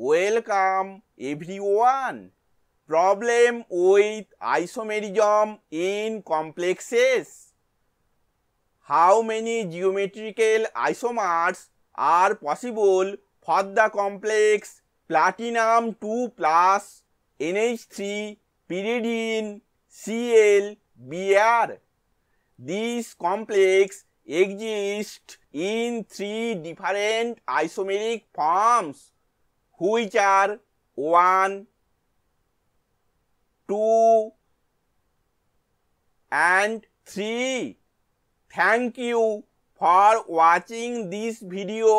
welcome everyone problem with isomerism in complexes how many geometrical isomers are possible for the complex platinum two plus NH three pyridine Cl Br this complex exist in three different isomeric forms which are one two and three thank you for watching this video